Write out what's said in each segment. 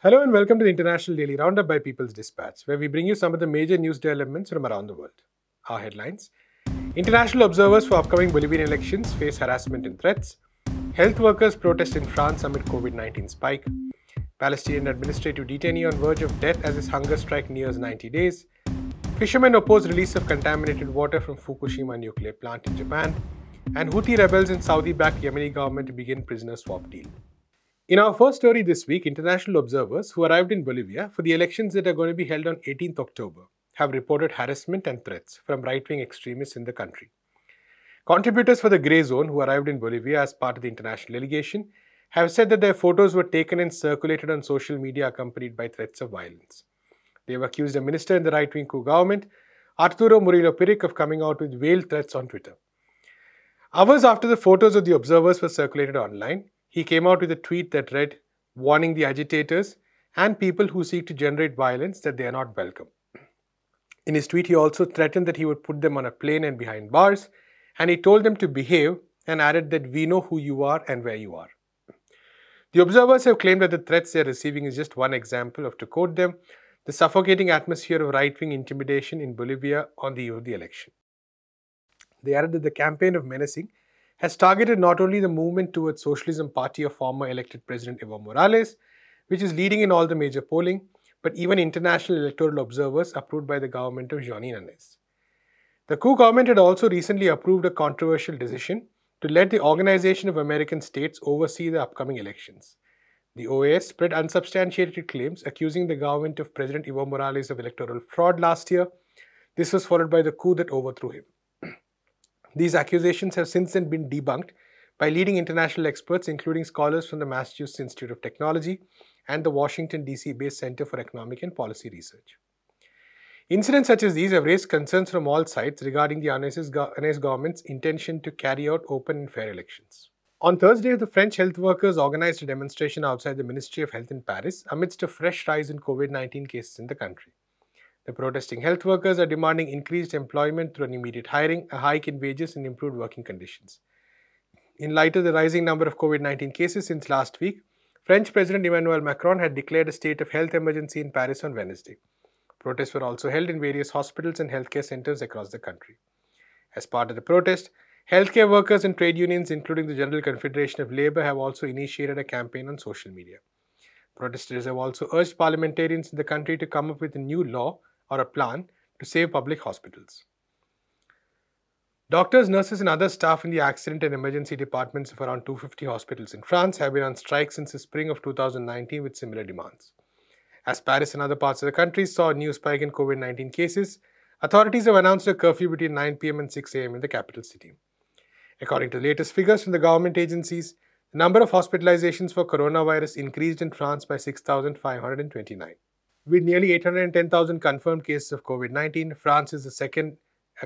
Hello and welcome to the International Daily Roundup by People's Dispatch, where we bring you some of the major news developments from around the world. Our headlines International observers for upcoming Bolivian elections face harassment and threats. Health workers protest in France amid COVID 19 spike. Palestinian administrative detainee on verge of death as his hunger strike nears 90 days. Fishermen oppose release of contaminated water from Fukushima nuclear plant in Japan. And Houthi rebels in Saudi backed Yemeni government begin prisoner swap deal. In our first story this week, international observers who arrived in Bolivia for the elections that are going to be held on 18th October have reported harassment and threats from right-wing extremists in the country. Contributors for the Grey Zone who arrived in Bolivia as part of the international delegation have said that their photos were taken and circulated on social media accompanied by threats of violence. They have accused a minister in the right-wing coup government, Arturo Murillo Piric, of coming out with veiled threats on Twitter. Hours after the photos of the observers were circulated online, he came out with a tweet that read, warning the agitators and people who seek to generate violence that they are not welcome. In his tweet, he also threatened that he would put them on a plane and behind bars, and he told them to behave and added that we know who you are and where you are. The observers have claimed that the threats they are receiving is just one example of, to quote them, the suffocating atmosphere of right wing intimidation in Bolivia on the eve of the election. They added that the campaign of menacing has targeted not only the movement towards socialism party of former elected President Evo Morales, which is leading in all the major polling, but even international electoral observers approved by the government of Johnny Nunes. The coup government had also recently approved a controversial decision to let the Organization of American States oversee the upcoming elections. The OAS spread unsubstantiated claims accusing the government of President Evo Morales of electoral fraud last year. This was followed by the coup that overthrew him. These accusations have since then been debunked by leading international experts, including scholars from the Massachusetts Institute of Technology and the Washington, D.C. based Center for Economic and Policy Research. Incidents such as these have raised concerns from all sides regarding the NS government's intention to carry out open and fair elections. On Thursday, the French health workers organized a demonstration outside the Ministry of Health in Paris amidst a fresh rise in COVID 19 cases in the country. The protesting health workers are demanding increased employment through an immediate hiring, a hike in wages, and improved working conditions. In light of the rising number of COVID 19 cases since last week, French President Emmanuel Macron had declared a state of health emergency in Paris on Wednesday. Protests were also held in various hospitals and healthcare centers across the country. As part of the protest, healthcare workers and trade unions, including the General Confederation of Labour, have also initiated a campaign on social media. Protesters have also urged parliamentarians in the country to come up with a new law or a plan to save public hospitals. Doctors, nurses, and other staff in the accident and emergency departments of around 250 hospitals in France have been on strike since the spring of 2019 with similar demands. As Paris and other parts of the country saw a new spike in COVID 19 cases, authorities have announced a curfew between 9 pm and 6 am in the capital city. According to the latest figures from the government agencies, the number of hospitalizations for coronavirus increased in France by 6,529. With nearly 810,000 confirmed cases of COVID 19, France is the second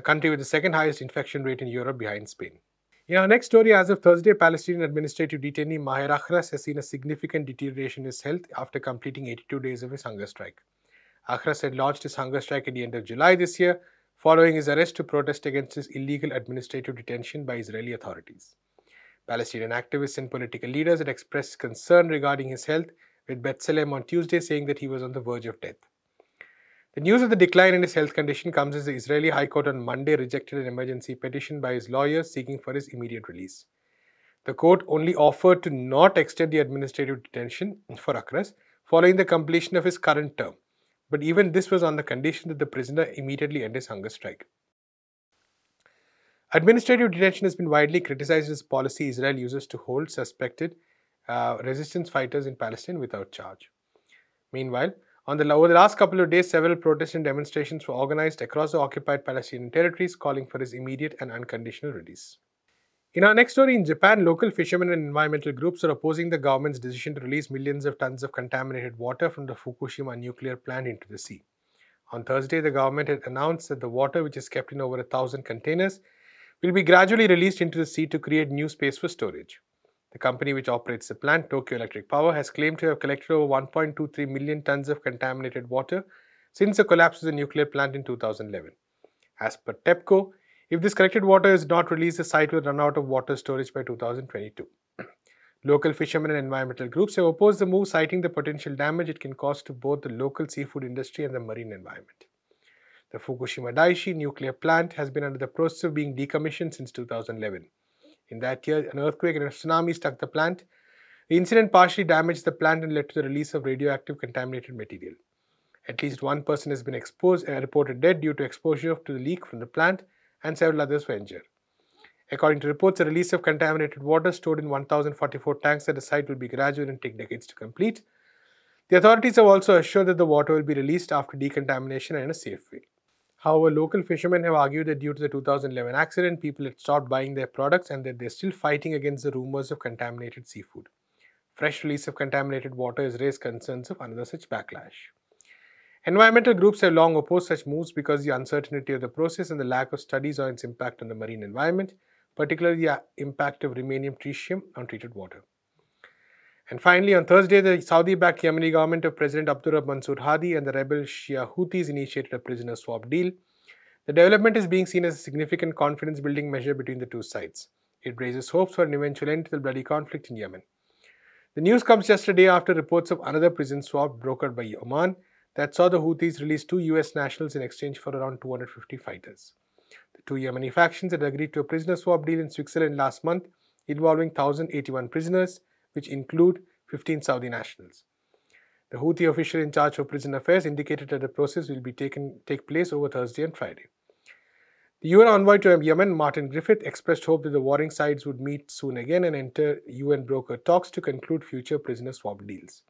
country with the second highest infection rate in Europe behind Spain. In our next story, as of Thursday, Palestinian administrative detainee Maher Akhras has seen a significant deterioration in his health after completing 82 days of his hunger strike. Akhras had launched his hunger strike at the end of July this year, following his arrest to protest against his illegal administrative detention by Israeli authorities. Palestinian activists and political leaders had expressed concern regarding his health with Bethlehem on Tuesday saying that he was on the verge of death. The news of the decline in his health condition comes as the Israeli High Court on Monday rejected an emergency petition by his lawyers seeking for his immediate release. The court only offered to not extend the administrative detention for Akras following the completion of his current term, but even this was on the condition that the prisoner immediately end his hunger strike. Administrative detention has been widely criticized as a policy Israel uses to hold suspected uh, resistance fighters in Palestine without charge. Meanwhile, on the, over the last couple of days, several protests and demonstrations were organized across the occupied Palestinian territories calling for his immediate and unconditional release. In our next story, in Japan, local fishermen and environmental groups are opposing the government's decision to release millions of tons of contaminated water from the Fukushima nuclear plant into the sea. On Thursday, the government had announced that the water, which is kept in over a thousand containers, will be gradually released into the sea to create new space for storage. The company, which operates the plant, Tokyo Electric Power, has claimed to have collected over 1.23 million tons of contaminated water since the collapse of the nuclear plant in 2011. As per TEPCO, if this collected water is not released, the site will run out of water storage by 2022. Local fishermen and environmental groups have opposed the move, citing the potential damage it can cause to both the local seafood industry and the marine environment. The Fukushima Daiichi nuclear plant has been under the process of being decommissioned since 2011. In that year, an earthquake and a tsunami struck the plant. The incident partially damaged the plant and led to the release of radioactive contaminated material. At least one person has been exposed and uh, reported dead due to exposure to the leak from the plant, and several others were injured. According to reports, the release of contaminated water stored in 1,044 tanks at the site will be gradual and take decades to complete. The authorities have also assured that the water will be released after decontamination in a safe way. However, local fishermen have argued that due to the 2011 accident, people had stopped buying their products and that they're still fighting against the rumors of contaminated seafood. Fresh release of contaminated water has raised concerns of another such backlash. Environmental groups have long opposed such moves because the uncertainty of the process and the lack of studies on its impact on the marine environment, particularly the uh, impact of remanium tritium on treated water. And finally, on Thursday, the Saudi-backed Yemeni government of President Abdurrahman Mansour Hadi and the rebel Shia Houthis initiated a prisoner swap deal. The development is being seen as a significant confidence-building measure between the two sides. It raises hopes for an eventual end to the bloody conflict in Yemen. The news comes just a day after reports of another prison swap brokered by Oman that saw the Houthis release two US nationals in exchange for around 250 fighters. The two Yemeni factions had agreed to a prisoner swap deal in Switzerland last month involving 1,081 prisoners which include 15 Saudi nationals. The Houthi official in charge of prison affairs indicated that the process will be taken take place over Thursday and Friday. The UN envoy to Yemen, Martin Griffith, expressed hope that the warring sides would meet soon again and enter UN broker talks to conclude future prisoner swap deals.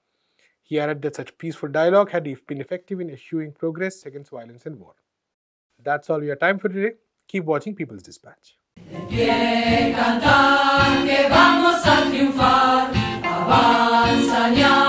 He added that such peaceful dialogue had been effective in eschewing progress against violence and war. That's all we have time for today. Keep watching People's Dispatch. De pie cantar que vamos a triunfar, avanza